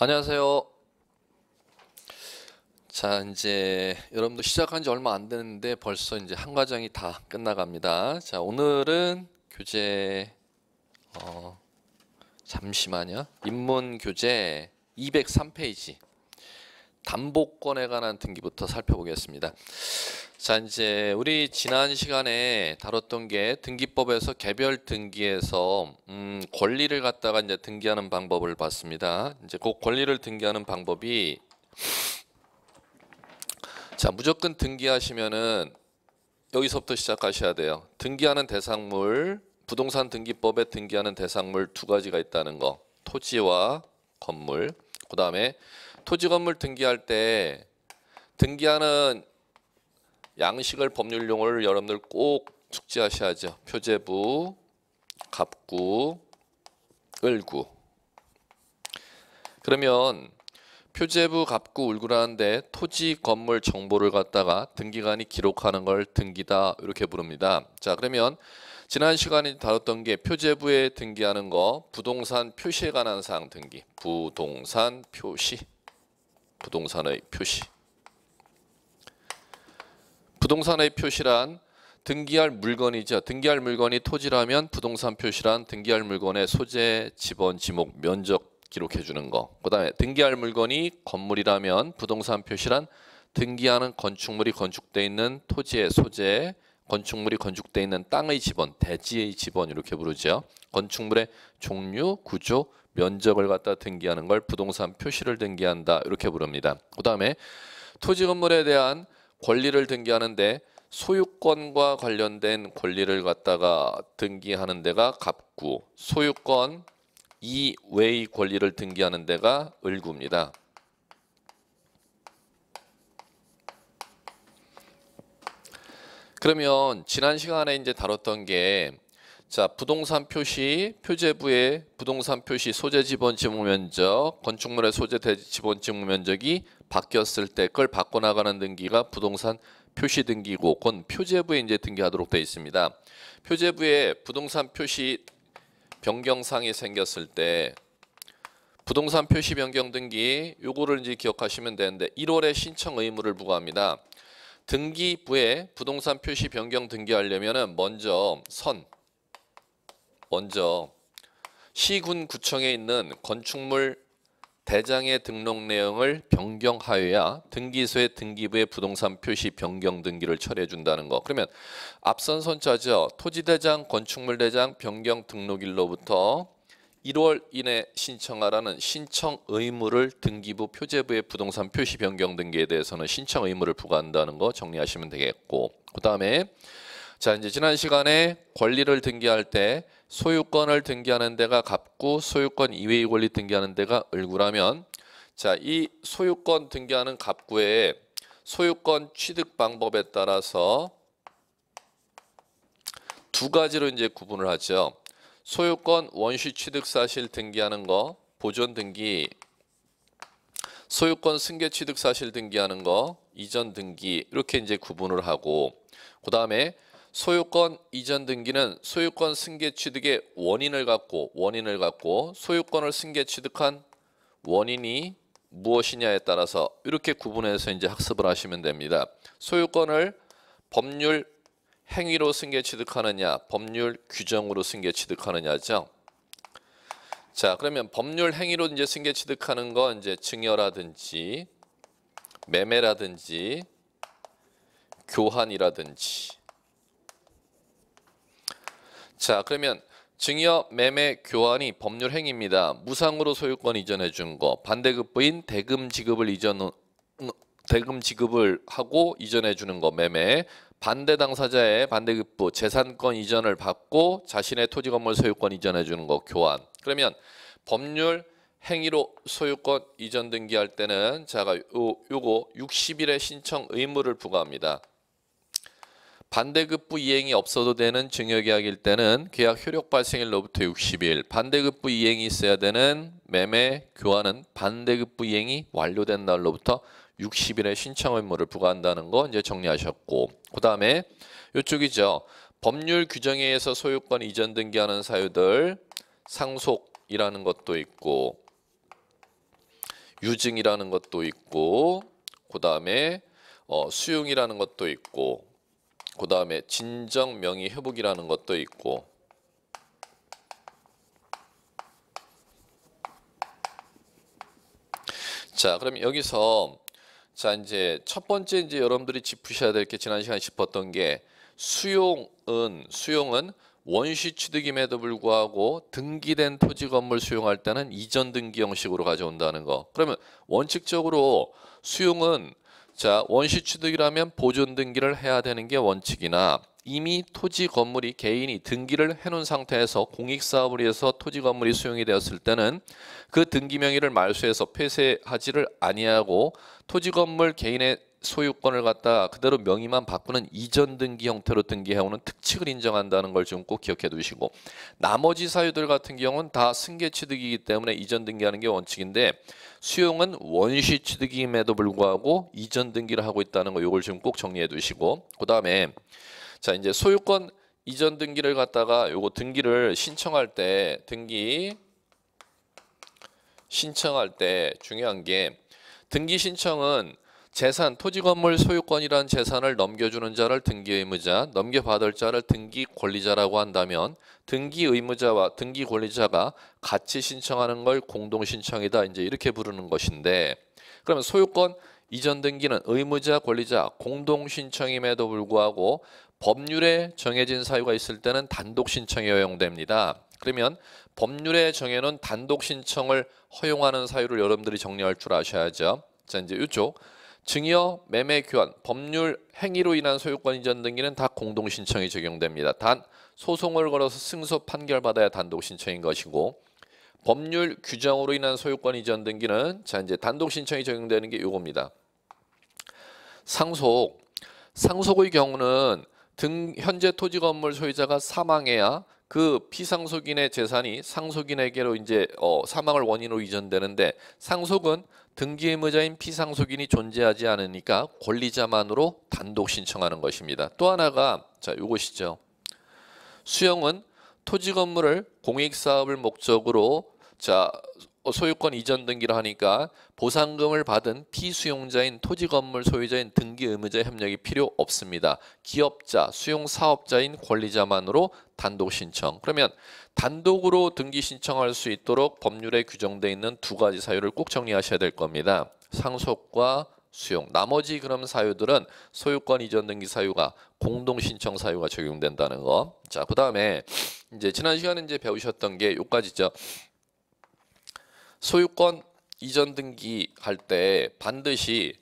안녕하세요. 자, 이제 여러분도 시작한 지 얼마 안 됐는데 벌써 이제 한 과정이 다 끝나갑니다. 자, 오늘은 교재 어 잠시만요. 인문 교재 203페이지. 담보권에 관한 등기부터 살펴보겠습니다. 자 이제 우리 지난 시간에 다뤘던 게 등기법에서 개별 등기에서 음, 권리를 갖다가 이제 등기하는 방법을 봤습니다. 이제 그 권리를 등기하는 방법이 자 무조건 등기하시면은 여기서부터 시작하셔야 돼요. 등기하는 대상물 부동산 등기법에 등기하는 대상물 두 가지가 있다는 거 토지와 건물 그 다음에 토지 건물 등기할 때 등기하는 양식을 법률 용어를 여러분들 꼭 숙지하셔야죠. 표제부, 갑구, 을구. 그러면 표제부 갑구 을구라는데 토지 건물 정보를 갖다가 등기관이 기록하는 걸 등기다 이렇게 부릅니다. 자 그러면 지난 시간에 다뤘던 게 표제부에 등기하는 거 부동산 표시에 관한 사항 등기 부동산 표시 부동산의 표시 부동산의 표시란 등기할 물건이죠. 등기할 물건이 토지라면 부동산 표시란 등기할 물건의 소재, 지번, 지목, 면적 기록해 주는 거. 그다음에 등기할 물건이 건물이라면 부동산 표시란 등기하는 건축물이 건축돼 있는 토지의 소재, 건축물이 건축돼 있는 땅의 지번, 대지의 지번 이렇게 부르죠. 건축물의 종류, 구조, 면적을 갖다 등기하는 걸 부동산 표시를 등기한다 이렇게 부릅니다. 그다음에 토지 건물에 대한 권리를 등기하는데 소유권과 관련된 권리를 갖다가 등기하는 데가 갑구, 소유권 이외의 권리를 등기하는 데가 을구입니다. 그러면 지난 시간에 이제 다뤘던 게자 부동산 표시 표제부에 부동산 표시 소재 지번 지목 면적 건축물의 소재 지번 지목 면적이 바뀌었을 때 그걸 바꿔나가는 등기가 부동산 표시 등기고 그건 표제부에 이제 등기하도록 되어 있습니다. 표제부에 부동산 표시 변경상이 생겼을 때 부동산 표시 변경 등기 요거를 이제 기억하시면 되는데 1월에 신청 의무를 부과합니다. 등기부에 부동산 표시 변경 등기하려면은 먼저 선 먼저 시군구청에 있는 건축물 대장의 등록 내용을 변경하여야 등기소의 등기부의 부동산 표시 변경 등기를 처리해 준다는 것. 그러면 앞선 선차죠. 토지대장, 건축물대장 변경 등록일로부터 1월 이내 신청하라는 신청 의무를 등기부 표제부의 부동산 표시 변경 등기에 대해서는 신청 의무를 부과한다는 거 정리하시면 되겠고 그 다음에 자, 이제 지난 시간에 권리를 등기할 때 소유권을 등기하는 데가 갑구, 소유권 이외의 권리 등기하는 데가 을구라면 자, 이 소유권 등기하는 갑구의 소유권 취득 방법에 따라서 두 가지로 이제 구분을 하죠. 소유권 원시 취득 사실 등기하는 거, 보존 등기, 소유권 승계 취득 사실 등기하는 거, 이전 등기 이렇게 이제 구분을 하고 그다음에 소유권 이전 등기는 소유권 승계 취득의 원인을 갖고 원인을 갖고 소유권을 승계 취득한 원인이 무엇이냐에 따라서 이렇게 구분해서 이제 학습을 하시면 됩니다. 소유권을 법률 행위로 승계 취득하느냐, 법률 규정으로 승계 취득하느냐죠. 자, 그러면 법률 행위로 이제 승계 취득하는 건 이제 증여라든지 매매라든지 교환이라든지 자 그러면 증여 매매 교환이 법률 행위입니다. 무상으로 소유권 이전해 준 거, 반대급부인 대금 지급을 이전 대금 지급을 하고 이전해 주는 거 매매, 반대 당사자의 반대급부 재산권 이전을 받고 자신의 토지 건물 소유권 이전해 주는 거 교환. 그러면 법률 행위로 소유권 이전 등기할 때는 제가 요 요거 60일의 신청 의무를 부과합니다. 반대급부 이행이 없어도 되는 증여계약일 때는 계약 효력 발생일로부터 60일, 반대급부 이행이 있어야 되는 매매 교환은 반대급부 이행이 완료된 날로부터 60일에 신청 의무를 부과한다는 거 이제 정리하셨고 그 다음에 이쪽이죠. 법률 규정에 의해서 소유권 이전 등기하는 사유들 상속이라는 것도 있고 유증이라는 것도 있고 그 다음에 어, 수용이라는 것도 있고 그 다음에 진정 명의 회복이라는 것도 있고 자 그럼 여기서 자 이제 첫 번째 이제 여러분들이 짚으셔야 될 게 지난 시간에 짚었던 게 수용은 수용은 원시 취득임에도 불구하고 등기된 토지 건물 수용할 때는 이전 등기 형식으로 가져온다는 거. 그러면 원칙적으로 수용은 자, 원시 취득이라면 보존 등기를 해야 되는 게 원칙이나 이미 토지 건물이 개인이 등기를 해놓은 상태에서 공익사업을 위해서 토지 건물이 수용이 되었을 때는 그 등기 명의를 말소해서 폐쇄하지를 아니하고 토지 건물 개인의 소유권을 갖다 그대로 명의만 바꾸는 이전 등기 형태로 등기해오는 특칙을 인정한다는 걸 좀 꼭 기억해 두시고 나머지 사유들 같은 경우는 다 승계 취득이기 때문에 이전 등기하는 게 원칙인데 수용은 원시 취득임에도 불구하고 이전 등기를 하고 있다는 거 요걸 지금 꼭 정리해 두시고 그다음에 자 이제 소유권 이전 등기를 갖다가 요거 등기를 신청할 때 등기 신청할 때 중요한 게 등기 신청은 재산, 토지 건물 소유권이란 재산을 넘겨주는 자를 등기 의무자, 넘겨받을 자를 등기 권리자라고 한다면 등기 의무자와 등기 권리자가 같이 신청하는 걸 공동 신청이다. 이제 이렇게 부르는 것인데 그러면 소유권 이전 등기는 의무자, 권리자 공동 신청임에도 불구하고 법률에 정해진 사유가 있을 때는 단독 신청이 허용됩니다. 그러면 법률에 정해놓은 단독 신청을 허용하는 사유를 여러분들이 정리할 줄 아셔야죠. 자, 이제 이쪽 증여, 매매 교환, 법률 행위로 인한 소유권 이전 등기는 다 공동 신청이 적용됩니다. 단 소송을 걸어서 승소 판결받아야 단독 신청인 것이고 법률 규정으로 인한 소유권 이전 등기는 자 이제 단독 신청이 적용되는 게 이겁니다. 상속 상속의 경우는 등 현재 토지 건물 소유자가 사망해야 그 피상속인의 재산이 상속인에게로 이제 어, 사망을 원인으로 이전되는데 상속은 등기 의무자인 피상속인이 존재하지 않으니까 권리자만으로 단독 신청하는 것입니다. 또 하나가 자 요것이죠. 수영은 토지 건물을 공익사업을 목적으로 자 어, 소유권 이전 등기를 하니까 보상금을 받은 피수용자인 토지 건물 소유자인 등기 의무자 협력이 필요 없습니다. 기업자, 수용 사업자인 권리자만으로 단독 신청. 그러면 단독으로 등기 신청할 수 있도록 법률에 규정돼 있는 두 가지 사유를 꼭 정리하셔야 될 겁니다. 상속과 수용. 나머지 그럼 사유들은 소유권 이전 등기 사유가 공동 신청 사유가 적용된다는 거. 자, 그다음에 이제 지난 시간에 이제 배우셨던 게 요까지죠. 소유권 이전 등기 할때 반드시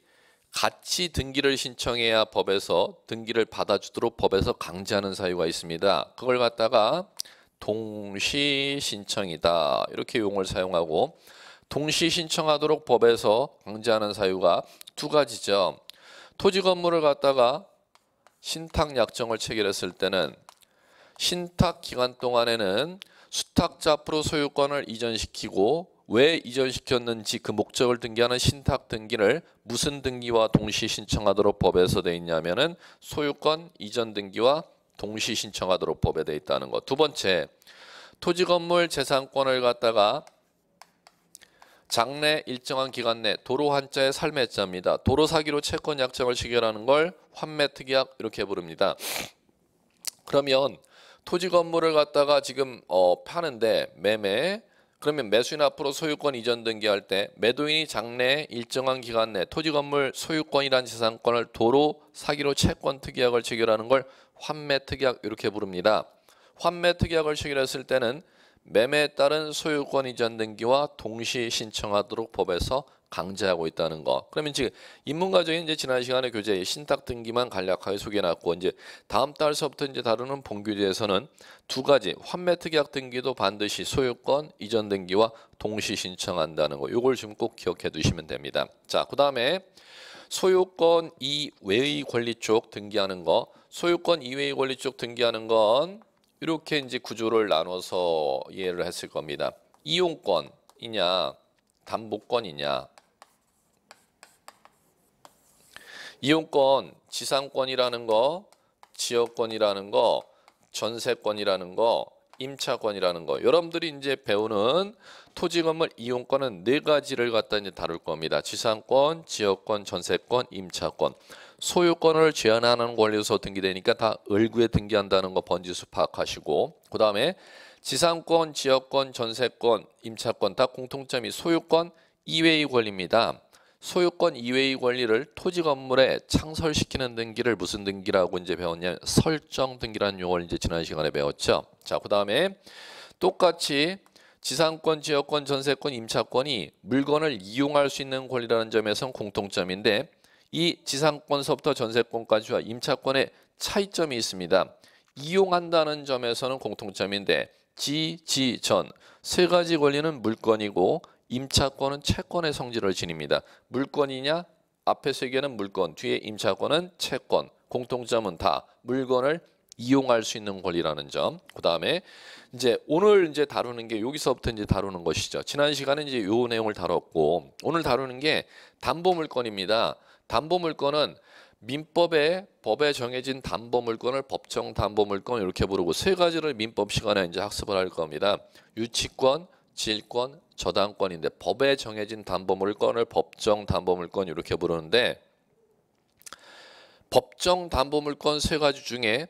같이 등기를 신청해야 법에서 등기를 받아주도록 법에서 강제하는 사유가 있습니다. 그걸 갖다가 동시 신청이다 이렇게 용을 사용하고 동시 신청하도록 법에서 강제하는 사유가 두 가지죠. 토지 건물을 갖다가 신탁 약정을 체결했을 때는 신탁 기간 동안에는 수탁자 앞으로 소유권을 이전시키고 왜 이전시켰는지 그 목적을 등기하는 신탁 등기를 무슨 등기와 동시 신청하도록 법에서 돼 있냐면은 소유권 이전 등기와 동시 신청하도록 법에 돼 있다는 것. 두 번째, 토지 건물 재산권을 갖다가 장래 일정한 기간 내 도로 한자의 삶의 자입니다. 도로 사기로 채권 약정을 시결하는걸 환매 특약 이렇게 부릅니다. 그러면 토지 건물을 갖다가 지금 어, 파는데 매매 그러면 매수인 앞으로 소유권 이전 등기할 때 매도인이 장래에 일정한 기간 내 토지 건물 소유권이란 재산권을 도로 사기로 채권 특약을 체결하는 걸 환매 특약 이렇게 부릅니다. 환매 특약을 체결했을 때는 매매에 따른 소유권 이전 등기와 동시 신청하도록 법에서 강제하고 있다는 거. 그러면 지금 인문과정이 이제 지난 시간에 교재 신탁 등기만 간략하게 소개해놨고 이제 다음 달서부터 이제 다루는 본교재에서는 두 가지 환매 특약 등기도 반드시 소유권 이전 등기와 동시 신청한다는 거. 요걸 지금 꼭 기억해 두시면 됩니다. 자, 그 다음에 소유권 이외의 권리 쪽 등기하는 거. 소유권 이외의 권리 쪽 등기하는 건 이렇게 이제 구조를 나눠서 이해를 했을 겁니다. 이용권이냐 담보권이냐 이용권, 지상권이라는 거, 지역권이라는 거, 전세권이라는 거, 임차권이라는 거 여러분들이 이제 배우는 토지 건물 이용권은 네 가지를 갖다 이제 다룰 겁니다. 지상권, 지역권, 전세권, 임차권. 소유권을 제한하는 권리로서 등기되니까 다 을구에 등기한다는 거 번지수 파악하시고 그다음에 지상권, 지역권, 전세권, 임차권 다 공통점이 소유권 이외의 권리입니다. 소유권 이외의 권리를 토지 건물에 창설시키는 등기를 무슨 등기라고 이제 배웠냐 설정 등기라는 용어를 이제 지난 시간에 배웠죠 자그 다음에 똑같이 지상권, 지역권, 전세권, 임차권이 물건을 이용할 수 있는 권리라는 점에선 공통점인데 이 지상권서부터 전세권까지와 임차권의 차이점이 있습니다. 이용한다는 점에서는 공통점인데 지, 지, 전 세 가지 권리는 물건이고 임차권은 채권의 성질을 지닙니다. 물권이냐 앞에 세 개는 물권 뒤에 임차권은 채권. 공통점은 다 물건을 이용할 수 있는 권리라는 점. 그다음에 이제 오늘 이제 다루는 게 여기서부터 이제 다루는 것이죠. 지난 시간에 이제 요 내용을 다뤘고 오늘 다루는 게 담보 물권입니다 담보 물권은 민법에 법에 정해진 담보 물권을 법정 담보 물권 이렇게 부르고 세 가지를 민법 시간에 이제 학습을 할 겁니다. 유치권, 질권, 저당권인데 법에 정해진 담보물건을 법정 담보물건 이렇게 부르는데 법정 담보물건 세 가지 중에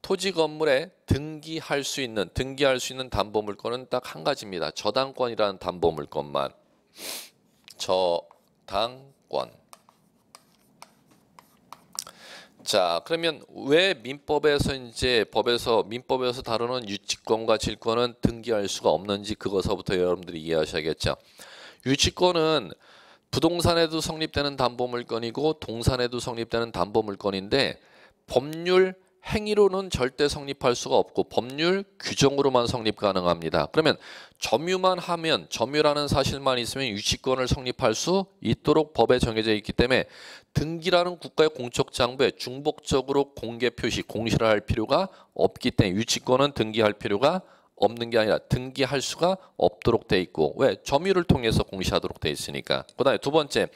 토지 건물에 등기할 수 있는 등기할 수 있는 담보물건은 딱 한 가지입니다. 저당권이라는 담보물건만 저당권 자, 그러면 왜 민법에서 이제 법에서 민법에서 다루는 유치권과 질권은 등기할 수가 없는지 그것서부터 여러분들이 이해하셔야겠죠. 유치권은 부동산에도 성립되는 담보물건이고 동산에도 성립되는 담보물건인데 법률 행위로는 절대 성립할 수가 없고 법률 규정으로만 성립 가능합니다. 그러면 점유만 하면 점유라는 사실만 있으면 유치권을 성립할 수 있도록 법에 정해져 있기 때문에 등기라는 국가의 공적 장부에 중복적으로 공개 표시 공시를 할 필요가 없기 때문에 유치권은 등기할 필요가 없는 게 아니라 등기할 수가 없도록 돼 있고 왜 점유를 통해서 공시하도록 돼 있으니까 그다음에 두 번째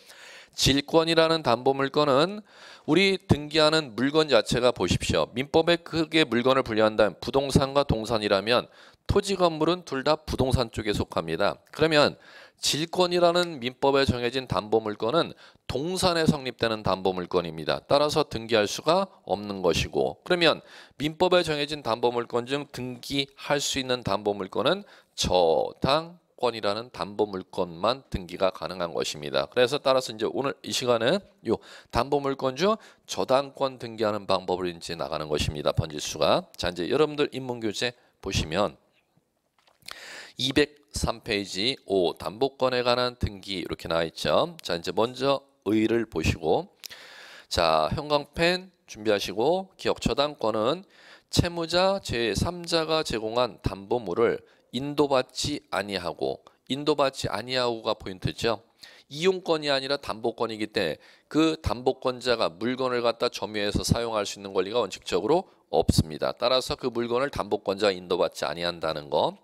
질권이라는 담보물건은 우리 등기하는 물건 자체가 보십시오. 민법에 크게 물건을 분류한다면 부동산과 동산이라면 토지 건물은 둘 다 부동산 쪽에 속합니다. 그러면 질권이라는 민법에 정해진 담보물건은 동산에 성립되는 담보물건입니다. 따라서 등기할 수가 없는 것이고 그러면 민법에 정해진 담보물건 중 등기할 수 있는 담보물건은 저당, 물건이라는 담보 물건만 등기가 가능한 것입니다. 그래서 따라서 이제 오늘 이 시간은 요 담보 물건주 저당권 등기하는 방법을 이제 나가는 것입니다. 번지수가 자 이제 여러분들 인문 교재 보시면 203페이지 5 담보권에 관한 등기 이렇게 나와 있죠. 자 이제 먼저 의를 보시고 자 형광펜 준비하시고 기억 저당권은 채무자 제3자가 제공한 담보물을 인도받지 아니하고 인도받지 아니하고가 포인트죠. 이용권이 아니라 담보권이기 때문에 그 담보권자가 물건을 갖다 점유해서 사용할 수 있는 권리가 원칙적으로 없습니다. 따라서 그 물건을 담보권자가 인도받지 아니한다는 것.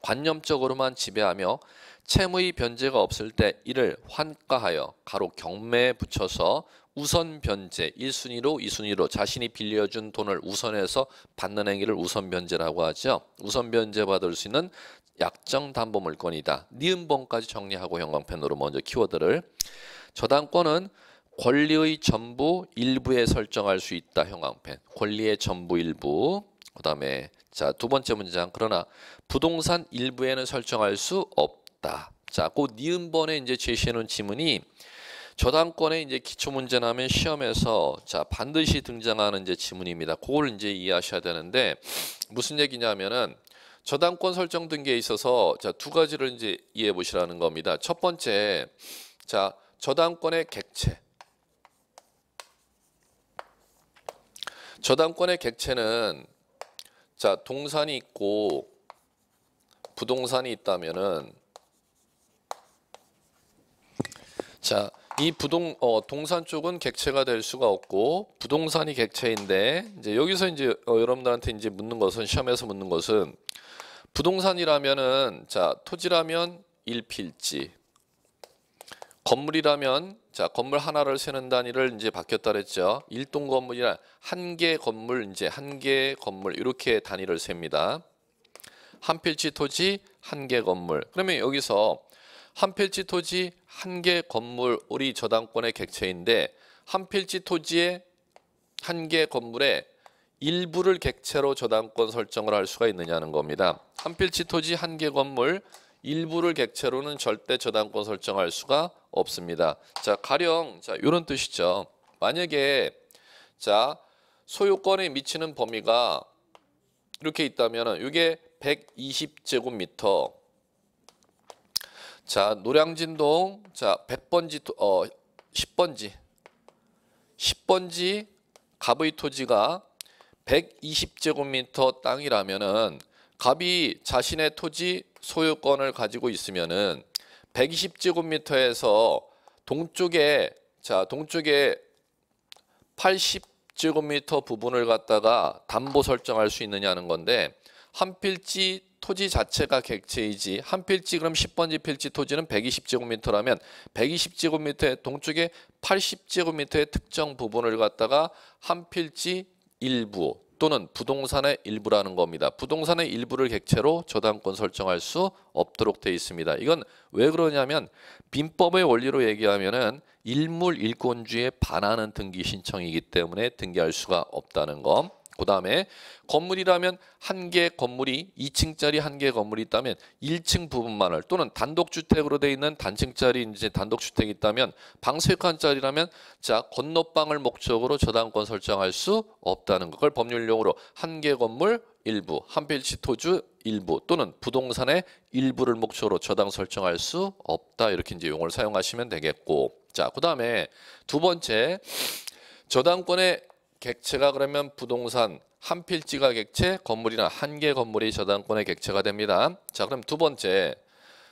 관념적으로만 지배하며 채무의 변제가 없을 때 이를 환가하여 가로 경매에 붙여서 우선 변제 1순위로 2순위로 자신이 빌려준 돈을 우선해서 받는 행위를 우선 변제라고 하죠. 우선 변제 받을 수 있는 약정 담보 물건이다. 니은번까지 정리하고 형광펜으로 먼저 키워드를 저당권은 권리의 전부 일부에 설정할 수 있다. 형광펜. 권리의 전부 일부. 그다음에 자, 두 번째 문장. 그러나 부동산 일부에는 설정할 수 없다. 자, 그 니은번에 이제 제시해 놓은 지문이 저당권의 이제 기초 문제나면 시험에서 자 반드시 등장하는 이제 지문입니다. 그걸 이제 이해하셔야 되는데 무슨 얘기냐면은 저당권 설정 등기에 있어서 자두 가지를 이제 이해해 보시라는 겁니다. 첫 번째 자 저당권의 객체 저당권의 객체는 자 동산이 있고 부동산이 있다면은 자이 부동 어, 동산 쪽은 객체가 될 수가 없고 부동산이 객체인데 이제 여기서 이제 어, 여러분들한테 이제 묻는 것은 시험에서 묻는 것은 부동산이라면은 자 토지라면 일필지 건물이라면 자 건물 하나를 세는 단위를 이제 바뀌었다 그랬죠 일동 건물이란 한개 건물 이제 한 개 건물 이렇게 단위를 셉니다 한 필지 토지 한 개 건물 그러면 여기서 한 필지 토지 한 개 건물 우리 저당권의 객체인데 한 필지 토지에한개 건물에 일부를 객체로 저당권 설정을 할 수가 있느냐는 겁니다. 한 필지 토지 한 개 건물 일부를 객체로는 절대 저당권 설정할 수가 없습니다. 자, 가령 자, 요런 뜻이죠. 만약에 자, 소유권에 미치는 범위가 이렇게 있다면은 이게 120제곱미터 자, 노량진동 자, 100번지 어 10번지 10번지 갑의 토지가 120제곱미터 땅이라면은 갑이 자신의 토지 소유권을 가지고 있으면은 120제곱미터에서 동쪽에 자, 동쪽에 80제곱미터 부분을 갖다가 담보 설정할 수 있느냐는 건데 한 필지 토지 자체가 객체이지 한 필지 그럼 10번지 필지 토지는 120제곱미터라면 120제곱미터의 동쪽에 80제곱미터의 특정 부분을 갖다가 한 필지 일부 또는 부동산의 일부라는 겁니다. 부동산의 일부를 객체로 저당권 설정할 수 없도록 되어 있습니다. 이건 왜 그러냐면 빈법의 원리로 얘기하면은 일물일권주의에 반하는 등기 신청이기 때문에 등기할 수가 없다는 거. 그 다음에 건물이라면 한 개 건물이 2층짜리 한 개 건물이 있다면 1층 부분만을 또는 단독주택으로 돼 있는 단층짜리 이제 단독주택이 있다면 방 3칸짜리라면 자 건너방을 목적으로 저당권 설정할 수 없다는 걸법률용으로한 개 건물 일부, 한 필지 토주 일부 또는 부동산의 일부를 목적으로 저당 설정할 수 없다 이렇게 이제 용어를 사용하시면 되겠고 자 그다음에 두 번째 저당권의 객체가 그러면 부동산 한 필지가 객체, 건물이나 한 개 건물이 저당권의 객체가 됩니다. 자, 그럼 두 번째.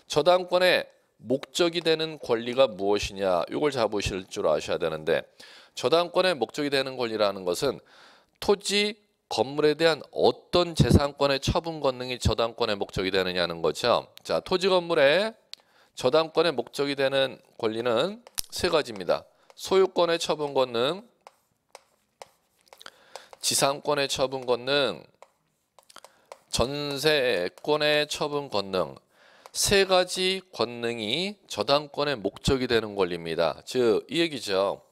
저당권의 목적이 되는 권리가 무엇이냐? 이걸 잡으실 줄 아셔야 되는데 저당권의 목적이 되는 권리라는 것은 토지, 건물에 대한 어떤 재산권의 처분 권능이 저당권의 목적이 되느냐는 거죠. 자, 토지 건물에 저당권의 목적이 되는 권리는 세 가지입니다. 소유권의 처분 권능, 지상권의 처분 권능, 전세권의 처분 권능 세 가지 권능이 저당권의 목적이 되는 권리입니다. 즉 이 얘기죠.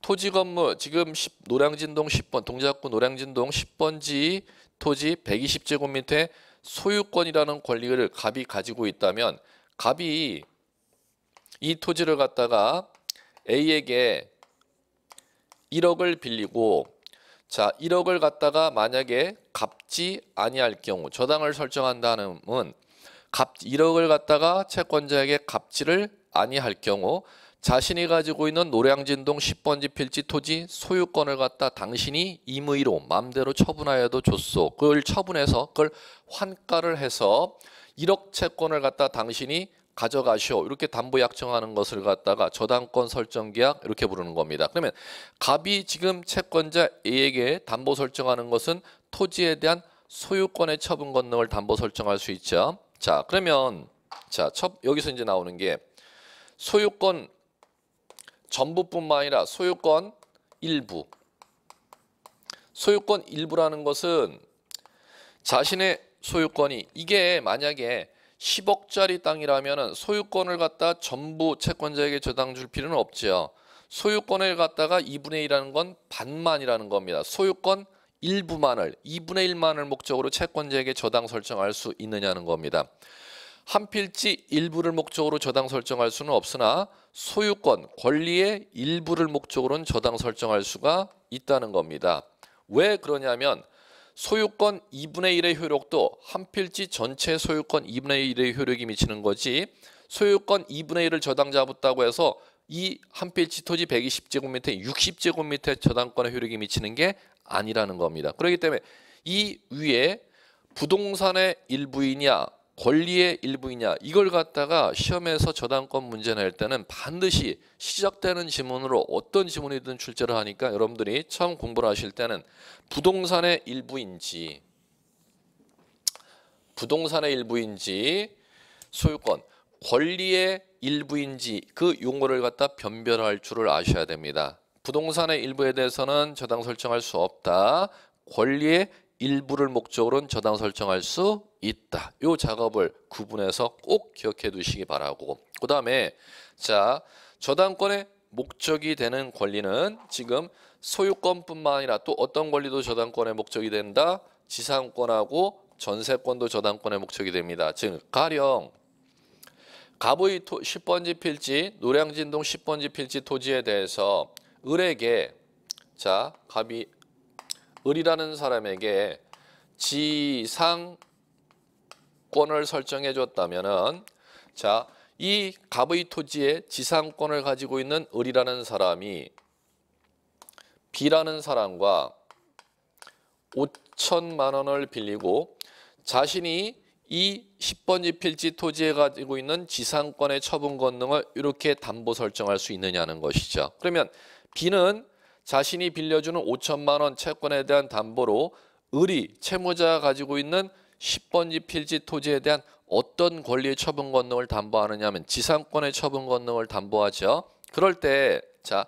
토지 건물 지금 10, 노량진동 10번 동작구 노량진동 10번지 토지 120제곱미터의 소유권이라는 권리를 갑이 가지고 있다면 갑이 이 토지를 갖다가 A에게 1억을 빌리고 자, 1억을 갖다가 만약에 갚지 아니할 경우 저당을 설정한다는 은값 1억을 갖다가 채권자에게 갚지를 아니할 경우 자신이 가지고 있는 노량진동 10번지 필지 토지 소유권을 갖다 당신이 임의로 맘대로 처분하여도 줬소. 그걸 처분해서 그걸 환가를 해서 1억 채권을 갖다 당신이 가져가시오 이렇게 담보 약정하는 것을 갖다가 저당권 설정 계약 이렇게 부르는 겁니다. 그러면 갑이 지금 채권자 A에게 담보 설정하는 것은 토지에 대한 소유권의 처분 권능을 담보 설정할 수 있죠. 자 그러면 자 여기서 이제 나오는 게 소유권 전부뿐만 아니라 소유권 일부 소유권 일부라는 것은 자신의 소유권이 이게 만약에 10억짜리 땅이라면 소유권을 갖다 전부 채권자에게 저당 줄 필요는 없지요. 소유권을 갖다가 2분의 1이라는 건 반만이라는 겁니다. 소유권 일부만을 2분의 1만을 목적으로 채권자에게 저당 설정할 수 있느냐는 겁니다. 한 필지 일부를 목적으로 저당 설정할 수는 없으나 소유권 권리의 일부를 목적으로는 저당 설정할 수가 있다는 겁니다. 왜 그러냐면 소유권 2분의 1의 효력도 한 필지 전체 소유권 2분의 1의 효력이 미치는 거지 소유권 2분의 1을 저당 잡았다고 해서 이 한 필지 토지 120제곱미터, 에 60제곱미터 저당권의 효력이 미치는 게 아니라는 겁니다. 그렇기 때문에 이 위에 부동산의 일부이냐 권리의 일부이냐 이걸 갖다가 시험에서 저당권 문제 낼 때는 반드시 시작되는 지문으로 어떤 지문이든 출제를 하니까 여러분들이 처음 공부를 하실 때는 부동산의 일부인지 부동산의 일부인지 소유권 권리의 일부인지 그 용어를 갖다 변별할 줄을 아셔야 됩니다. 부동산의 일부에 대해서는 저당 설정할 수 없다. 권리의 일부를 목적으로는 저당 설정할 수 있다. 이 작업을 구분해서 꼭 기억해 두시기 바라고 그 다음에 자 저당권의 목적이 되는 권리는 지금 소유권뿐만 아니라 또 어떤 권리도 저당권의 목적이 된다. 지상권하고 전세권도 저당권의 목적이 됩니다. 즉 가령 가보이 10번지 필지, 노량진동 10번지 필지 토지에 대해서 을에게 자, 갑이 을이라는 사람에게 지상 권을 설정해 줬다면은 자, 이 갑의 토지에 지상권을 가지고 있는 을이라는 사람이 B라는 사람과 5천만 원을 빌리고 자신이 이 10번지 필지 토지에 가지고 있는 지상권의 처분 권등을 이렇게 담보 설정할 수 있느냐는 것이죠. 그러면 B는 자신이 빌려주는 5천만 원 채권에 대한 담보로 을이 채무자가 가지고 있는 10번지 필지 토지에 대한 어떤 권리의 처분 권능을 담보하느냐 하면 지상권의 처분 권능을 담보하죠. 그럴 때 자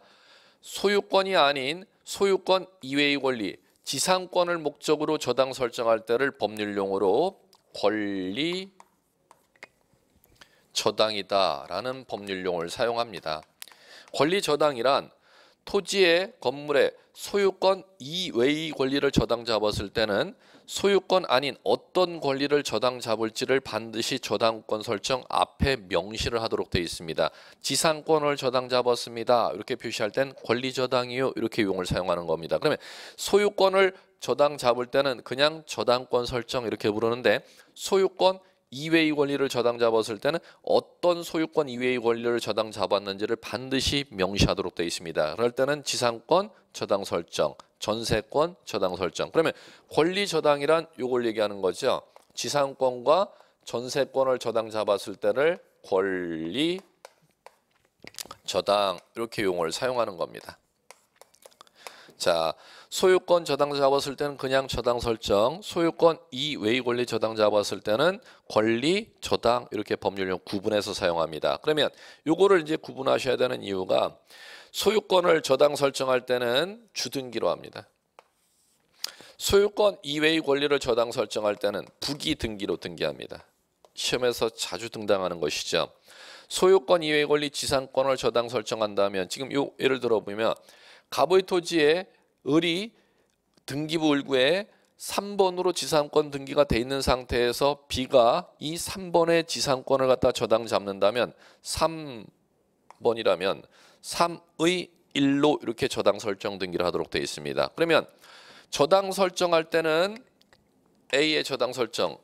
소유권이 아닌 소유권 이외의 권리, 지상권을 목적으로 저당 설정할 때를 법률용어로 권리 저당이다라는 법률용어를 사용합니다. 권리 저당이란 토지의 건물의 소유권 이외의 권리를 저당 잡았을 때는 소유권 아닌 어떤 권리를 저당 잡을지를 반드시 저당권 설정 앞에 명시를 하도록 되어 있습니다. 지상권을 저당 잡았습니다. 이렇게 표시할 땐 권리 저당이요. 이렇게 용을 사용하는 겁니다. 그러면 소유권을 저당 잡을 때는 그냥 저당권 설정 이렇게 부르는데 소유권 이외의 권리를 저당 잡았을 때는 어떤 소유권 이외의 권리를 저당 잡았는지를 반드시 명시하도록 되어 있습니다. 그럴 때는 지상권 저당 설정 전세권 저당 설정. 그러면 권리 저당이란 요걸 얘기하는 거죠. 지상권과 전세권을 저당 잡았을 때를 권리 저당 이렇게 용어를 사용하는 겁니다. 자, 소유권 저당 잡았을 때는 그냥 저당 설정, 소유권 이외의 권리 저당 잡았을 때는 권리 저당 이렇게 법률용 구분해서 사용합니다. 그러면 요거를 이제 구분하셔야 되는 이유가 소유권을 저당 설정할 때는 주등기로 합니다. 소유권 이외의 권리를 저당 설정할 때는 부기등기로 등기합니다. 시험에서 자주 등당하는 것이죠. 소유권 이외의 권리 지상권을 저당 설정한다면 지금 요 예를 들어보면 갑의 토지에 을이 등기부 을구에 3번으로 지상권 등기가 돼 있는 상태에서 B가 이 3번의 지상권을 갖다 저당 잡는다면 3번이라면 3의 1로 이렇게 저당 설정 등기를 하도록 되어 있습니다. 그러면 저당 설정할 때는 A의 저당 설정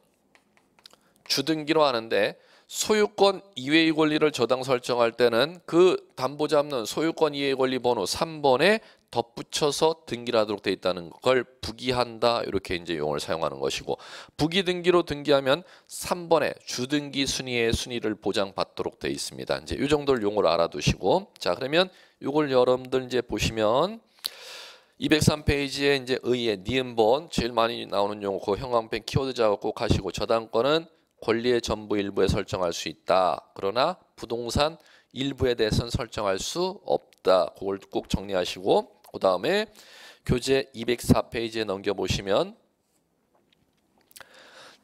주등기로 하는데 소유권 이외의 권리를 저당 설정할 때는 그 담보자 는 소유권 이외의 권리 번호 3번의 덧붙여서 등기 하도록 되어 있다는 걸 부기한다 이렇게 이제 용어를 사용하는 것이고 부기 등기로 등기하면 3번에 주등기 순위의 순위를 보장받도록 되어 있습니다. 이제 이 정도를 용어로 알아두시고 자 그러면 이걸 여러분들 이제 보시면 203페이지에 이제 의의 니은번 제일 많이 나오는 용어 그 형광펜 키워드 작업 꼭 하시고 저당권은 권리의 전부 일부에 설정할 수 있다. 그러나 부동산 일부에 대해서는 설정할 수 없다. 그걸 꼭 정리하시고 그 다음에 교재 204페이지에 넘겨보시면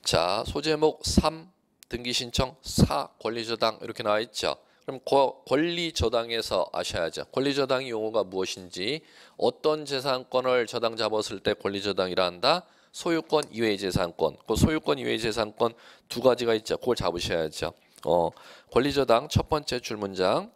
자 소제목 3 등기 신청 4 권리저당 이렇게 나와 있죠. 그럼 권리저당에서 아셔야죠. 권리저당이 용어가 무엇인지 어떤 재산권을 저당 잡았을 때 권리저당이라 한다. 소유권 이외의 재산권 그 소유권 이외의 재산권 두 가지가 있죠. 그걸 잡으셔야죠. 어, 권리저당 첫 번째 줄문장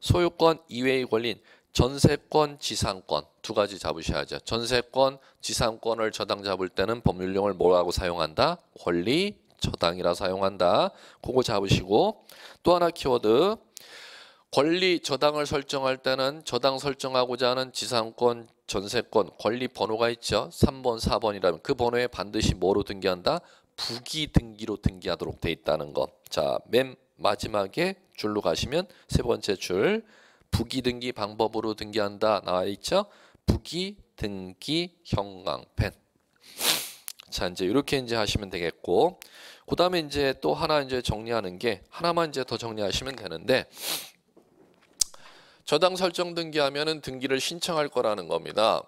소유권 이외의 권리인 전세권, 지상권 두 가지 잡으셔야죠. 전세권, 지상권을 저당 잡을 때는 법률용을 뭐라고 사용한다? 권리, 저당이라 사용한다. 그거 잡으시고 또 하나 키워드 권리 저당을 설정할 때는 저당 설정하고자 하는 지상권, 전세권, 권리 번호가 있죠. 3번, 4번이라면 그 번호에 반드시 뭐로 등기한다? 부기 등기로 등기하도록 돼 있다는 것. 자, 맨 마지막에 줄로 가시면 세 번째 줄 부기 등기 방법으로 등기한다 나와 있죠? 부기 등기 형광펜. 자 이제 이렇게 이제 하시면 되겠고 그다음에 이제 또 하나 이제 정리하는 게 하나만 이제 더 정리하시면 되는데 저당 설정 등기하면은 등기를 신청할 거라는 겁니다.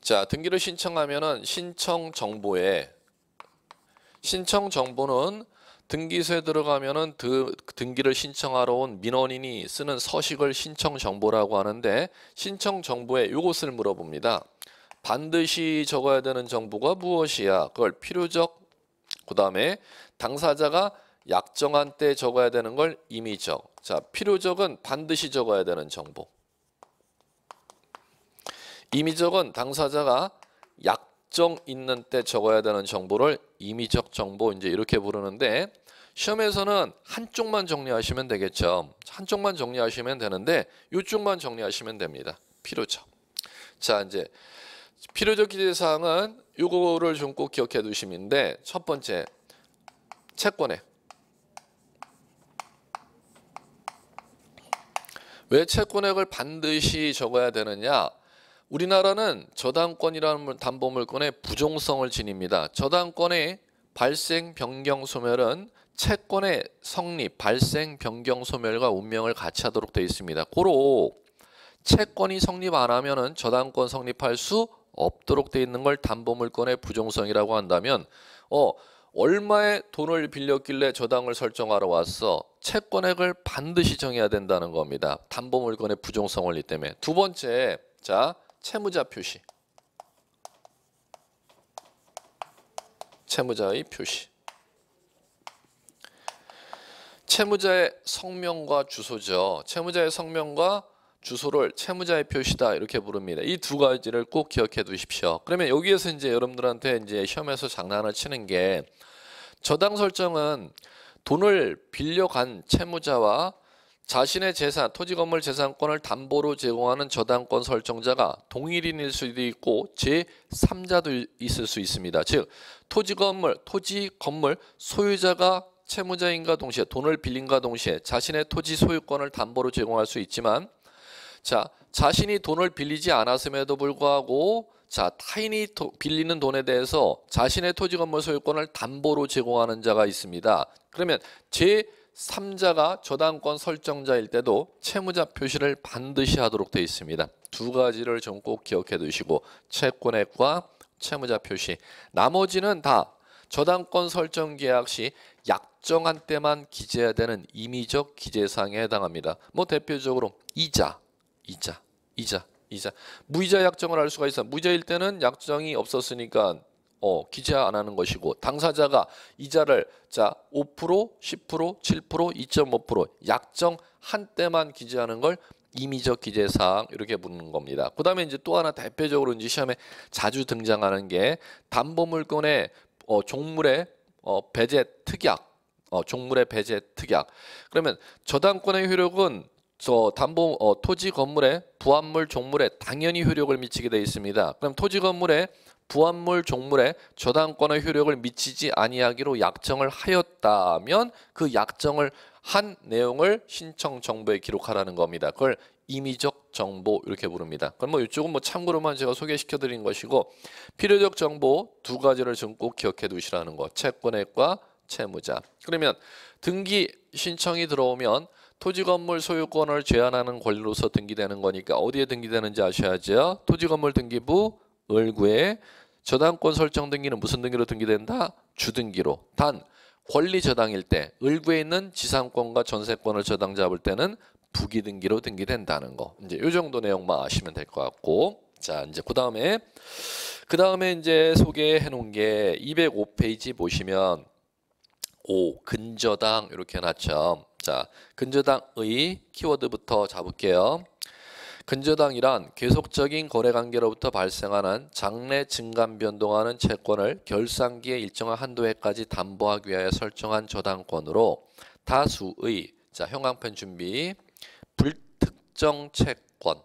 자, 등기를 신청하면은 신청 정보에 신청 정보는 등기소에 들어가면은 드, 등기를 신청하러 온 민원인이 쓰는 서식을 신청 정보라고 하는데 신청 정보에 이것을 물어봅니다. 반드시 적어야 되는 정보가 무엇이야? 그걸 필요적 그다음에 당사자가 약정한 때 적어야 되는 걸 임의적. 자, 필요적은 반드시 적어야 되는 정보. 임의적은 당사자가 약정 있는 때 적어야 되는 정보를 임의적 정보 이제 이렇게 부르는데 시험에서는 한쪽만 정리하시면 되겠죠. 한쪽만 정리하시면 되는데 이쪽만 정리하시면 됩니다. 필요적. 자 이제 필요적 기재사항은 이거를 좀 꼭 기억해 두시면인데첫 번째 채권에 왜 채권액을 반드시 적어야 되느냐 우리나라는 저당권이라는 담보물권의 부정성을 지닙니다. 저당권의 발생, 변경, 소멸은 채권의 성립, 발생, 변경, 소멸과 운명을 같이 하도록 되어 있습니다. 고로 채권이 성립 안 하면은 저당권 성립할 수 없도록 되어 있는 걸 담보물권의 부정성이라고 한다면 어 얼마의 돈을 빌렸길래 저당을 설정하러 왔어 채권액을 반드시 정해야 된다는 겁니다 담보물권의 부정성 원리 때문에 두 번째 자 채무자 표시 채무자의 표시 채무자의 성명과 주소죠. 채무자의 성명과 주소를 채무자의 표시다 이렇게 부릅니다. 이 두 가지를 꼭 기억해 두십시오. 그러면 여기에서 이제 여러분들한테 이제 시험에서 장난을 치는 게 저당 설정은 돈을 빌려간 채무자와 자신의 재산, 토지 건물 재산권을 담보로 제공하는 저당권 설정자가 동일인일 수도 있고 제3자도 있을 수 있습니다. 즉 토지 건물, 토지 건물 소유자가 채무자인과 동시에 돈을 빌린과 동시에 자신의 토지 소유권을 담보로 제공할 수 있지만 자 자신이 돈을 빌리지 않았음에도 불구하고 자 타인이 도, 빌리는 돈에 대해서 자신의 토지 건물 소유권을 담보로 제공하는 자가 있습니다. 그러면 제 3자가 저당권 설정자일 때도 채무자 표시를 반드시 하도록 되어 있습니다. 두 가지를 좀 꼭 기억해 두시고 채권액과 채무자 표시 나머지는 다 저당권 설정 계약 시 특정한 때만 기재해야 되는 임의적 기재사항에 해당합니다. 뭐 대표적으로 이자, 이자, 이자, 이자. 무이자 약정을 할 수가 있어. 무이자일 때는 약정이 없었으니까 어, 기재 안 하는 것이고 당사자가 이자를 자 5%, 10%, 7%, 2.5% 약정 한 때만 기재하는 걸 임의적 기재 사항 이렇게 묻는 겁니다. 그다음에 이제 또 하나 대표적으로 이제 시험에 자주 등장하는 게 담보물권의 어, 종물의 어, 배제 특약 어, 종물의 배제 특약. 그러면 저당권의 효력은 저 담보 어, 토지 건물의 부합물 종물에 당연히 효력을 미치게 되어 있습니다. 그럼 토지 건물에 부합물 종물에 저당권의 효력을 미치지 아니하기로 약정을 하였다면 그 약정을 한 내용을 신청 정보에 기록하라는 겁니다. 그걸 임의적 정보 이렇게 부릅니다. 그럼 뭐 이쪽은 뭐 참고로만 제가 소개시켜 드린 것이고 필요적 정보 두 가지를 좀 꼭 기억해 두시라는 거. 채권액과 채무자. 그러면 등기 신청이 들어오면 토지 건물 소유권을 제한하는 권리로서 등기되는 거니까 어디에 등기되는지 아셔야죠. 토지 건물 등기부 을구에 저당권 설정 등기는 무슨 등기로 등기된다? 주등기로. 단 권리 저당일 때 을구에 있는 지상권과 전세권을 저당 잡을 때는 부기 등기로 등기된다는 거. 이제 요 정도 내용만 아시면 될 것 같고. 자, 이제 그다음에 그다음에 이제 소개해 놓은 게 205페이지 보시면 5 근저당 이렇게 해놨죠. 자 근저당의 키워드부터 잡을게요. 근저당이란 계속적인 거래 관계로부터 발생하는 장래 증감 변동하는 채권을 결산기의 일정한 한도에까지 담보하기 위하여 설정한 저당권으로 다수의 자 형광펜 준비 불특정 채권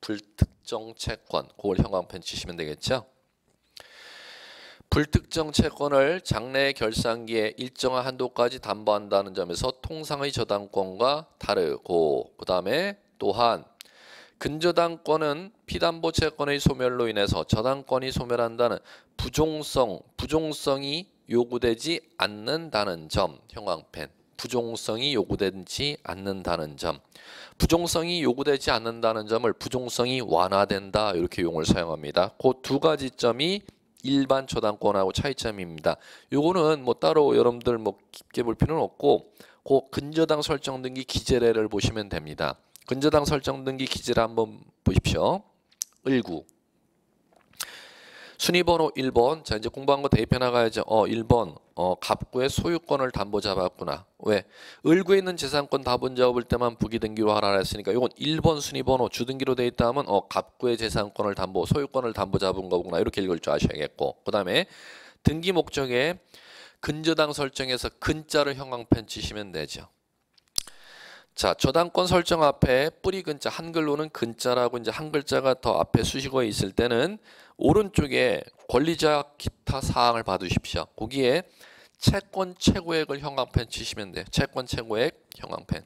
불특정 채권 그걸 형광펜 치시면 되겠죠. 불특정 채권을 장래 결산기에 일정한 한도까지 담보한다는 점에서 통상의 저당권과 다르고 그 다음에 또한 근저당권은 피담보 채권의 소멸로 인해서 저당권이 소멸한다는 부종성, 부종성이 요구되지 않는다는 점, 형광펜. 부종성이 요구되지 않는다는 점. 부종성이 요구되지 않는다는 점을 부종성이 완화된다 이렇게 용을 사용합니다. 그 두 가지 점이 일반 저당권하고 차이점입니다. 요거는 뭐 따로 여러분들 뭐 깊게 볼 필요는 없고 그 근저당 설정 등기 기재례를 보시면 됩니다. 근저당 설정 등기 기재를 한번 보십시오. 19 순위번호 1번. 자, 이제 공부한 거 대입해 나가야죠. 어, 1번. 어, 갑구의 소유권을 담보 잡았구나. 왜? 을구에 있는 재산권 다분 잡을 때만 부기등기로 하라 했으니까 이건 1번 순위번호 주등기로 돼 있다 하면 어, 갑구의 재산권을 담보, 소유권을 담보 잡은 거구나. 이렇게 읽을 줄 아셔야겠고. 그 다음에 등기 목적에 근저당 설정에서 근자를 형광펜 치시면 되죠. 자, 저당권 설정 앞에 뿌리 근자 한글로는 근자라고 이제 한 글자가 더 앞에 수식어에 있을 때는 오른쪽에 권리자 기타 사항을 받으십시오 거기에 채권 최고액을 형광펜 치시면 돼요. 채권 최고액 형광펜.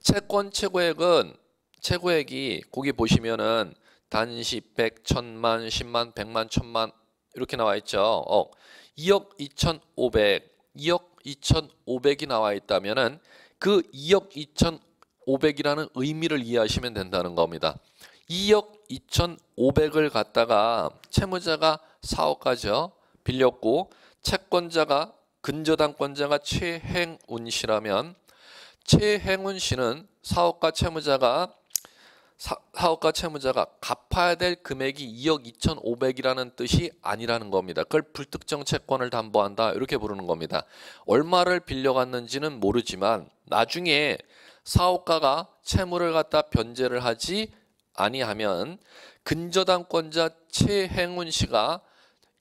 채권 최고액은 최고액이 거기 보시면은 단시 100, 1000만, 10만, 100만, 1000만 이렇게 나와 있죠. 어, 2억 2500, 2억 2500이 나와 있다면은 그 2억 2,500이라는 의미를 이해하시면 된다는 겁니다. 2억 2 5 0을 갖다가 채무자가 4억까지요. 빌렸고 채권자가 근저당권자가 최행운 씨라면 최행운 씨는 사업가 채무자가 사업가 채무자가 갚아야 될 금액이 2억 2,500이라는 뜻이 아니라는 겁니다. 그걸 불특정 채권을 담보한다 이렇게 부르는 겁니다. 얼마를 빌려갔는지는 모르지만 나중에 사업가가 채무를 갖다 변제를 하지 아니하면 근저당권자 최행운 씨가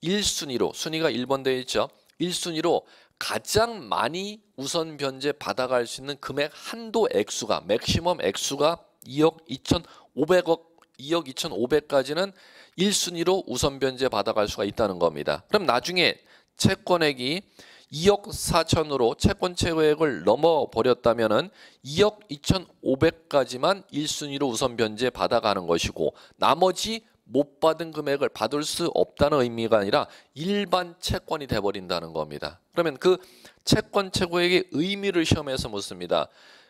1순위로 순위가 1번 되어 있죠. 1순위로 가장 많이 우선 변제 받아갈 수 있는 금액 한도 액수가 맥시멈 액수가 2억 2,500억 2억 2,500까지는 1순위로 우선 변제 받아갈 수가 있다는 겁니다. 그럼 나중에 채권액이 2억 4천으로 채권 채액을 넘어버렸다면 2억 2,500까지만 1순위로 우선 변제 받아가는 것이고 나머지 못 받은 금액을 받을 수 없다는 의미가 아니라 일반 채권이 돼버린다는 겁니다. 그러면 그 채권 채고액의 의미를 시험해서 묻습니다.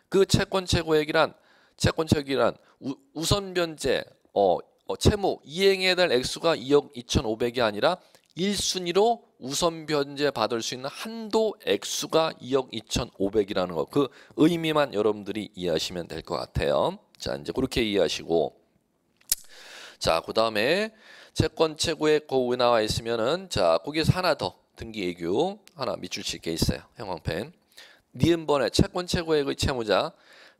그 채권 채고액이란 채권책이란 우선변제, 어, 어, 채무 이행해야 될 액수가 2억 2,500이 아니라 1순위로 우선 변제 받을 수 있는 한도 액수가 2억 2,500이라는 거. 그 의미만 여러분들이 이해하시면 될 것 같아요. 자, 이제 그렇게 이해하시고. 자, 그 다음에 채권 최고의 고우 나와 있으면은 자, 거기에서 하나 더 등기 예규 하나 밑줄 칠게 있어요. 형광펜. 니은번에 채권 최고액의 채무자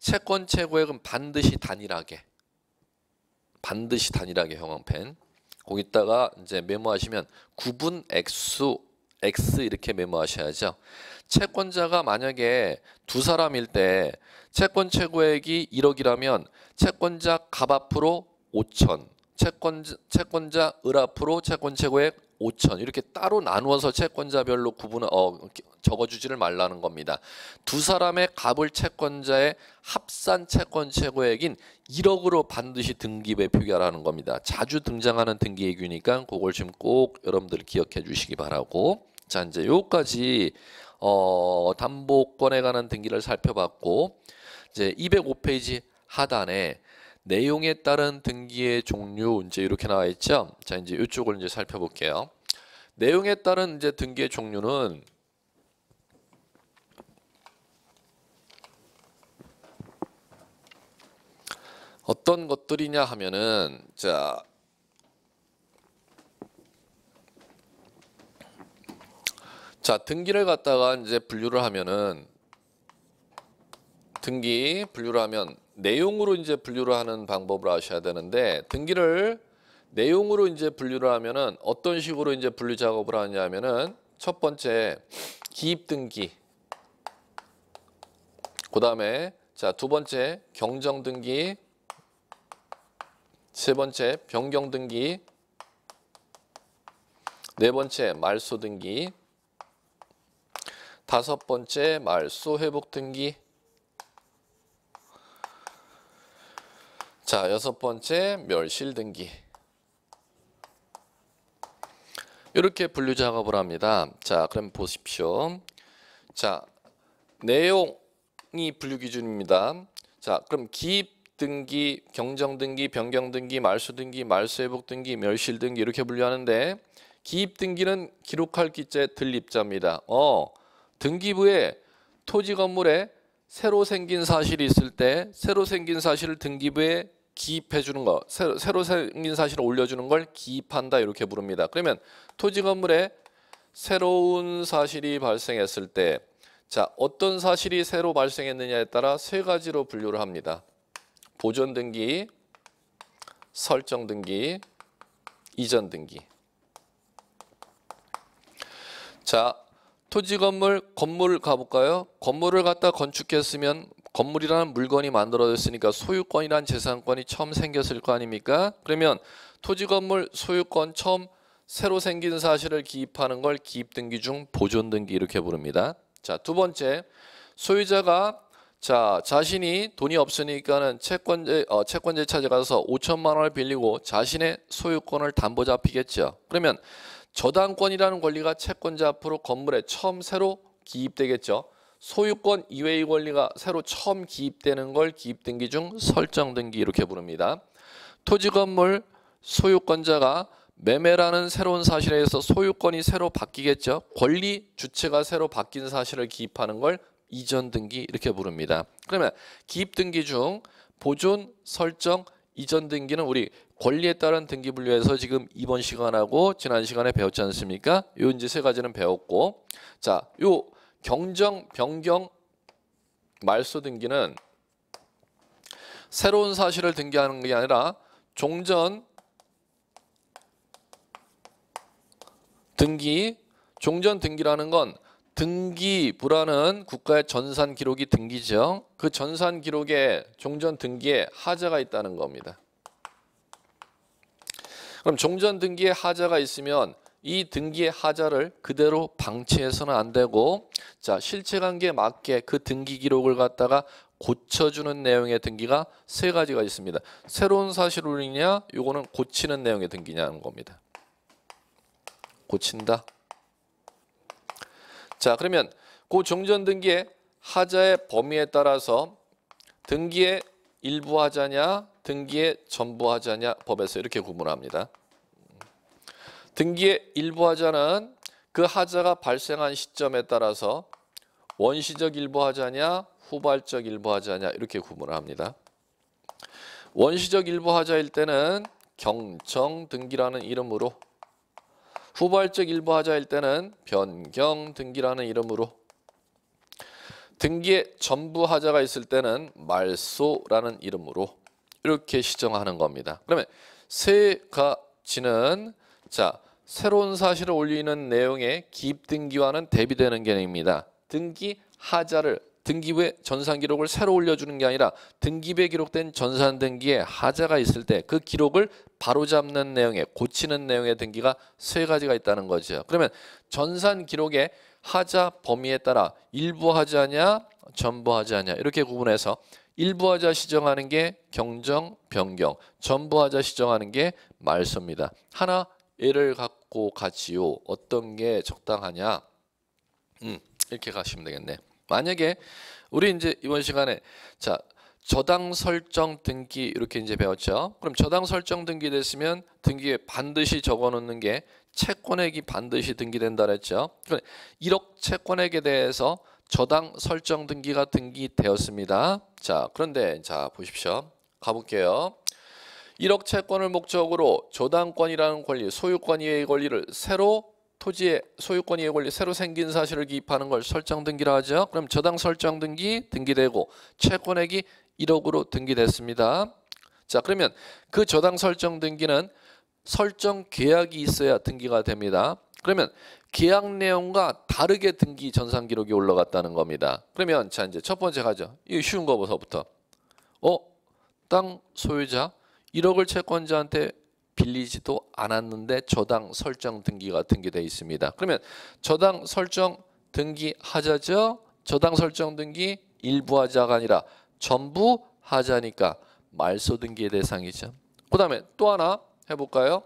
채권 채고액은 반드시 단일하게 반드시 단일하게 형광펜 거기다가 이제 메모하시면 구분 액수 x 이렇게 메모하셔야죠. 채권자가 만약에 두 사람일 때 채권 최고액이 1억이라면 채권자 값 앞으로 5천 채권자, 채권자 을 앞으로 채권 최고액 5천 이렇게 따로 나누어서 채권자별로 구분 어, 적어주지를 말라는 겁니다. 두 사람의 갑을 채권자의 합산 채권 최고액인 1억으로 반드시 등기배 표결하는 겁니다. 자주 등장하는 등기액이니까 그걸 지금 꼭 여러분들 기억해 주시기 바라고 자 이제 여기까지 어, 담보권에 관한 등기를 살펴봤고 이제 205페이지 하단에 내용에 따른 등기의 종류 이제 이렇게 나와 있죠. 자, 이제 이쪽을 이제 살펴볼게요. 내용에 따른 이제 등기의 종류는 어떤 것들이냐 하면은 자 자, 등기를 갖다가 이제 분류를 하면은 등기 분류를 하면 내용으로 이제 분류를 하는 방법을 아셔야 되는데 등기를 내용으로 이제 분류를 하면은 어떤 식으로 이제 분류 작업을 하냐 면은첫 번째 기입 등기 그다음에 자, 두 번째 경정 등기 세 번째 변경 등기 네 번째 말소 등기 다섯 번째 말소 회복 등기 자, 여섯 번째 멸실등기. 이렇게 분류 작업을 합니다. 자, 그럼 보십시오. 자, 내용이 분류 기준입니다. 자, 그럼 기입 등기, 경정 등기, 변경 등기, 말소 등기, 말수 회복 등기, 멸실 등기 이렇게 분류하는데 기입 등기는 기록할 기재 들립자입니다. 어, 등기부에 토지 건물에 새로 생긴 사실이 있을 때 새로 생긴 사실을 등기부에 기입해 주는 거 새로, 새로 생긴 사실을 올려주는 걸 기입한다 이렇게 부릅니다. 그러면 토지 건물에 새로운 사실이 발생했을 때 자, 어떤 사실이 새로 발생했느냐에 따라 세 가지로 분류를 합니다. 보존 등기, 설정 등기, 이전 등기. 자, 토지 건물, 건물을 가볼까요? 건물을 갖다 건축했으면 건물이라는 물건이 만들어졌으니까 소유권이란 재산권이 처음 생겼을 거 아닙니까? 그러면 토지 건물 소유권 처음 새로 생긴 사실을 기입하는 걸 기입 등기 중 보존 등기 이렇게 부릅니다. 자, 두 번째. 소유자가 자, 자신이 돈이 없으니까는 채권제 어, 채권제 찾아가서 5천만 원을 빌리고 자신의 소유권을 담보 잡히겠죠. 그러면 저당권이라는 권리가 채권자 앞으로 건물에 처음 새로 기입되겠죠. 소유권 이외의 권리가 새로 처음 기입되는 걸 기입등기 중 설정등기 이렇게 부릅니다. 토지 건물 소유권자가 매매라는 새로운 사실에 의해서 소유권이 새로 바뀌겠죠. 권리 주체가 새로 바뀐 사실을 기입하는 걸 이전 등기 이렇게 부릅니다. 그러면 기입 등기 중 보존, 설정, 이전 등기는 우리 권리에 따른 등기 분류에서 지금 이번 시간하고 지난 시간에 배웠지 않습니까? 요 이제 세 가지는 배웠고 자, 요 경정, 변경, 말소 등기는 새로운 사실을 등기하는 게 아니라 종전 등기, 종전 등기라는 건 등기부라는 국가의 전산 기록이 등기죠. 그 전산 기록에 종전 등기에 하자가 있다는 겁니다. 그럼 종전 등기에 하자가 있으면 이 등기의 하자를 그대로 방치해서는 안 되고 자 실체관계에 맞게 그 등기 기록을 갖다가 고쳐주는 내용의 등기가 세 가지가 있습니다. 새로운 사실이냐 요거는 고치는 내용의 등기냐는 겁니다. 고친다. 자 그러면 고 그 종전 등기의 하자의 범위에 따라서 등기의 일부 하자냐 등기의 전부 하자냐 법에서 이렇게 구분합니다. 등기에 일부 하자는 그 하자가 발생한 시점에 따라서 원시적 일부 하자냐 후발적 일부 하자냐 이렇게 구분을 합니다. 원시적 일부 하자일 때는 경청 등기라는 이름으로 후발적 일부 하자일 때는 변경 등기라는 이름으로 등기에 전부 하자가 있을 때는 말소라는 이름으로 이렇게 시정하는 겁니다. 그러면 세 가지는 자, 새로운 사실을 올리는 내용의 기입등기와는 대비되는 개념입니다. 등기 하자를 등기 부에 전산 기록을 새로 올려주는 게 아니라 등기부에 기록된 전산 등기에 하자가 있을 때 그 기록을 바로잡는 내용의 고치는 내용의 등기가 세 가지가 있다는 거죠. 그러면 전산 기록의 하자 범위에 따라 일부 하자냐 전부 하자냐 이렇게 구분해서 일부 하자 시정하는 게 경정 변경 전부 하자 시정하는 게 말소입니다. 하나 이를 갖고 가지요. 어떤 게 적당하냐? 음, 이렇게 가시면 되겠네. 만약에 우리 이제 이번 시간에 자 저당 설정 등기 이렇게 이제 배웠죠. 그럼 저당 설정 등기 됐으면 등기에 반드시 적어놓는 게 채권액이 반드시 등기된다 그랬죠. 1억 그러니까 채권액에 대해서 저당 설정 등기가 등기되었습니다. 자 그런데 자 보십시오. 가볼게요. 1억 채권을 목적으로 저당권이라는 권리, 소유권 이외의 권리를 새로 토지의 소유권 이외의 권리 새로 생긴 사실을 기입하는 걸 설정 등기라 하죠. 그럼 저당 설정 등기 등기되고 채권액이 1억으로 등기됐습니다. 자, 그러면 그 저당 설정 등기는 설정 계약이 있어야 등기가 됩니다. 그러면 계약 내용과 다르게 등기 전산 기록이 올라갔다는 겁니다. 그러면 자 이제 첫 번째 가죠. 이 쉬운 거부터부터. 어, 땅 소유자 1억을 채권자한테 빌리지도 않았는데 저당 설정 등기 같은 게 돼 있습니다. 그러면 저당 설정 등기 하자죠. 저당 설정 등기 일부 하자가 아니라 전부 하자니까 말소 등기의 대상이죠. 그 다음에 또 하나 해볼까요?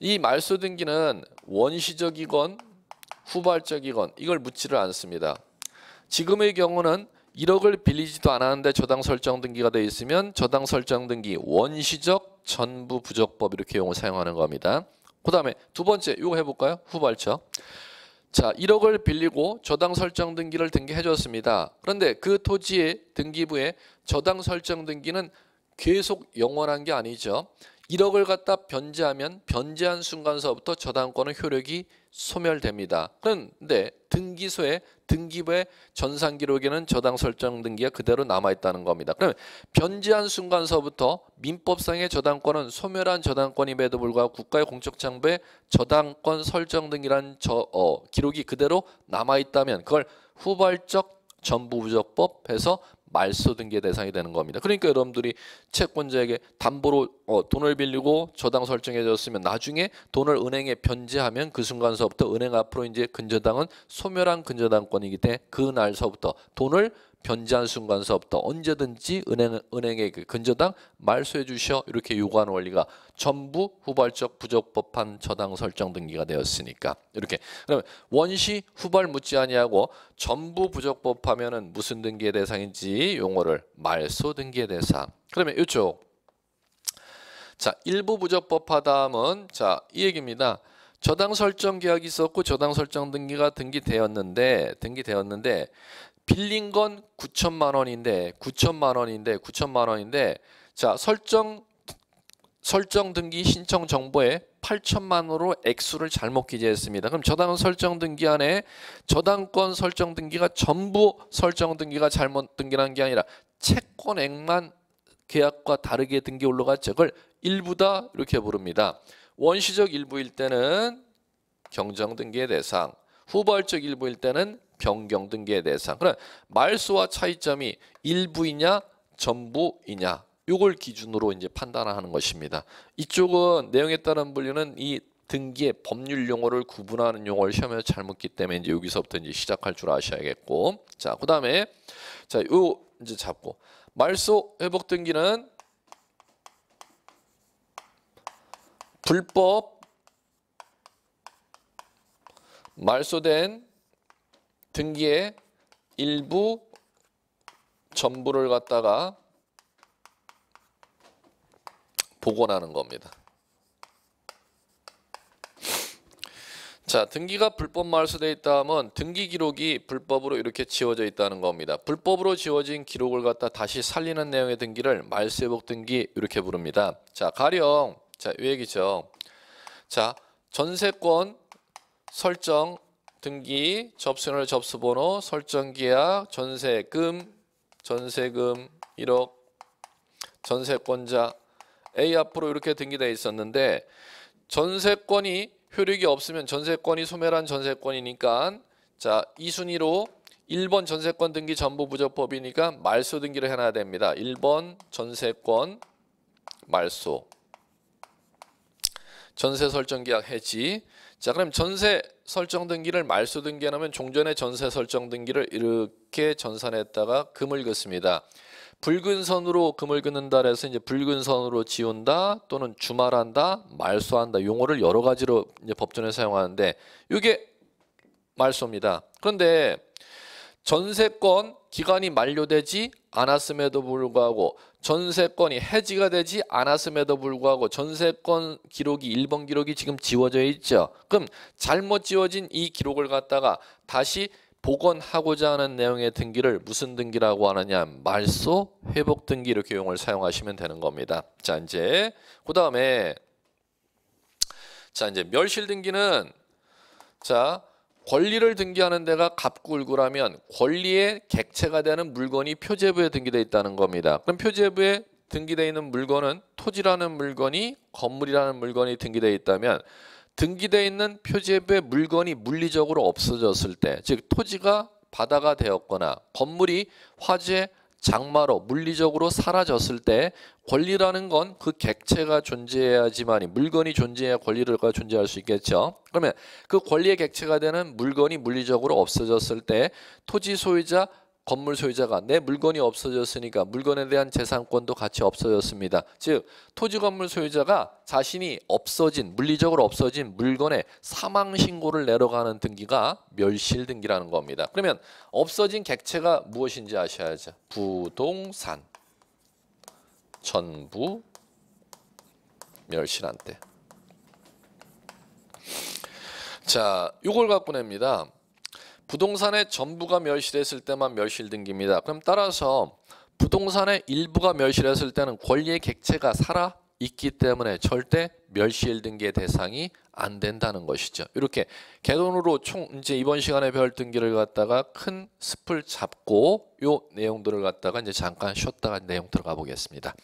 이 말소 등기는 원시적이건 후발적이건 이걸 묻지를 않습니다. 지금의 경우는 1억을 빌리지도 않았는데 저당 설정 등기가 되어 있으면 저당 설정 등기 원시적 전부 부적법 이렇게 용어 사용하는 겁니다. 그 다음에 두 번째 이거 해볼까요? 후발처. 자 1억을 빌리고 저당 설정 등기를 등기해 줬습니다. 그런데 그 토지의 등기부에 저당 설정 등기는 계속 영원한 게 아니죠. 1억을 갖다 변제하면 변제한 순간서부터 저당권의 효력이 소멸됩니다. 그런데 등기소에 등기부의 전산 기록에는 저당 설정 등기가 그대로 남아 있다는 겁니다. 그러면 변제한 순간서부터 민법상의 저당권은 소멸한 저당권임에도 불구하고 국가의 공적 장부에 저당권 설정 등이란 저 어, 기록이 그대로 남아 있다면 그걸 후발적 전부부적법 해서 말소 등기의 대상이 되는 겁니다. 그러니까 여러분들이 채권자에게 담보로 어, 돈을 빌리고 저당 설정해줬으면 나중에 돈을 은행에 변제하면 그 순간서부터 은행 앞으로 이제 근저당은 소멸한 근저당권이기 때문에 그 날서부터 돈을 변제한 순간서부터 언제든지 은행, 은행에 그 근저당 말소해 주셔 이렇게 요구하는 원리가 전부 후발적 부적법한 저당 설정 등기가 되었으니까 이렇게 그러면 원시 후발 묻지 아니하고 전부 부적법하면은 무슨 등기의 대상인지 용어를 말소 등기의 대상 그러면 이쪽 자 일부 부적법하다음은 자 이 얘기입니다 저당 설정 계약이 있었고 저당 설정 등기가 등기되었는데 등기되었는데 빌린 건 9천만 원인데 9천만 원인데 9천만 원인데 자 설정 설정 등기 신청 정보에 8천만으로 원 액수를 잘못 기재했습니다. 그럼 저당 설정 등기 안에 저당권 설정 등기가 전부 설정 등기가 잘못 등기란게 아니라 채권액만 계약과 다르게 등기 올라갔죠. 그걸 일부다 이렇게 부릅니다. 원시적 일부일 때는 경정 등기의 대상, 후발적 일부일 때는 변경 등기의 대상. 그럼 말소와 차이점이 일부이냐 전부이냐 이걸 기준으로 이제 판단하는 것입니다. 이쪽은 내용에 따른 분류는 이 등기의 법률 용어를 구분하는 용어를 시험에서 잘묻기 때문에 이제 여기서부터 이제 시작할 줄 아셔야겠고 자 그다음에 자요 이제 잡고 말소 회복 등기는 불법 말소된 등기의 일부 전부를 갖다가 복원하는 겁니다. 자, 등기가 불법 말소되어 있다 하면 등기 기록이 불법으로 이렇게 지워져 있다는 겁니다. 불법으로 지워진 기록을 갖다 다시 살리는 내용의 등기를 말세복 등기 이렇게 부릅니다. 자, 가령 자, 이 얘기죠. 자, 전세권 설정 등기, 접수인월 접수번호, 설정계약, 전세금, 전세금 1억, 전세권자 A 앞으로 이렇게 등기되어 있었는데 전세권이 효력이 없으면 전세권이 소멸한 전세권이니까 자 이순위로 1번 전세권 등기 전부 부적법이니까 말소 등기를 해놔야 됩니다. 1번 전세권 말소 전세 설정 계약 해지 자 그럼 전세 설정 등기를 말소 등기하면 종전의 전세 설정 등기를 이렇게 전산했다가 금을 긋습니다. 붉은 선으로 금을 긋는다 해서 이제 붉은 선으로 지운다 또는 주말한다, 말소한다 용어를 여러 가지로 이제 법전에 사용하는데 이게 말소입니다. 그런데 전세권 기간이 만료되지 않았음에도 불구하고 전세권이 해지가 되지 않았음에도 불구하고 전세권 기록이 1번 기록이 지금 지워져 있죠. 그럼 잘못 지워진 이 기록을 갖다가 다시 복원하고자 하는 내용의 등기를 무슨 등기라고 하느냐 말소 회복 등기 이렇 용을 사용하시면 되는 겁니다. 자 이제 그 다음에 자 이제 멸실 등기는 자 권리를 등기하는 데가 갑굴구라면 권리의 객체가 되는 물건이 표제부에 등기되어 있다는 겁니다. 그럼 표제부에 등기돼 있는 물건은 토지라는 물건이 건물이라는 물건이 등기돼 있다면 등기돼 있는 표제부의 물건이 물리적으로 없어졌을 때 즉 토지가 바다가 되었거나 건물이 화재 장마로 물리적으로 사라졌을 때 권리라는 건 그 객체가 존재해야지만이 물건이 존재해야 권리가 존재할 수 있겠죠. 그러면 그 권리의 객체가 되는 물건이 물리적으로 없어졌을 때 토지 소유자 건물 소유자가 내 물건이 없어졌으니까 물건에 대한 재산권도 같이 없어졌습니다. 즉 토지 건물 소유자가 자신이 없어진 물리적으로 없어진 물건에 사망 신고를 내려가는 등기가 멸실 등기라는 겁니다. 그러면 없어진 객체가 무엇인지 아셔야죠. 부동산 전부 멸실한때. 자, 이걸 갖고 냅니다. 부동산의 전부가 멸실했을 때만 멸실등기입니다. 그럼 따라서 부동산의 일부가 멸실했을 때는 권리의 객체가 살아 있기 때문에 절대 멸실등기의 대상이 안 된다는 것이죠. 이렇게 개론으로 총 이제 이번 시간에 배 등기를 갖다가 큰 숲을 잡고 요 내용들을 갖다가 이제 잠깐 쉬었다가 내용 들어가 보겠습니다.